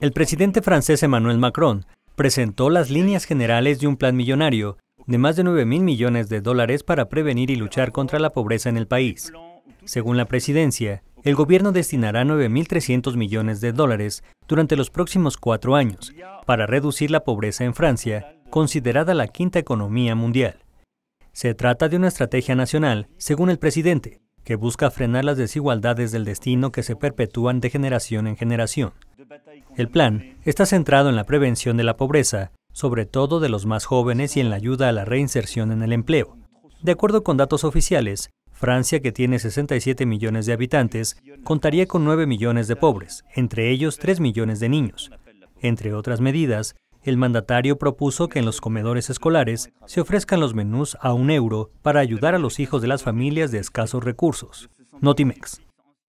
El presidente francés Emmanuel Macron presentó las líneas generales de un plan millonario de más de 9 mil millones de dólares para prevenir y luchar contra la pobreza en el país. Según la presidencia, el gobierno destinará 9.300 millones de dólares durante los próximos cuatro años para reducir la pobreza en Francia, considerada la quinta economía mundial. Se trata de una estrategia nacional, según el presidente, que busca frenar las desigualdades del destino que se perpetúan de generación en generación. El plan está centrado en la prevención de la pobreza, sobre todo de los más jóvenes y en la ayuda a la reinserción en el empleo. De acuerdo con datos oficiales, Francia, que tiene 67 millones de habitantes, contaría con 9 millones de pobres, entre ellos 3 millones de niños. Entre otras medidas, el mandatario propuso que en los comedores escolares se ofrezcan los menús a un euro para ayudar a los hijos de las familias de escasos recursos. Notimex.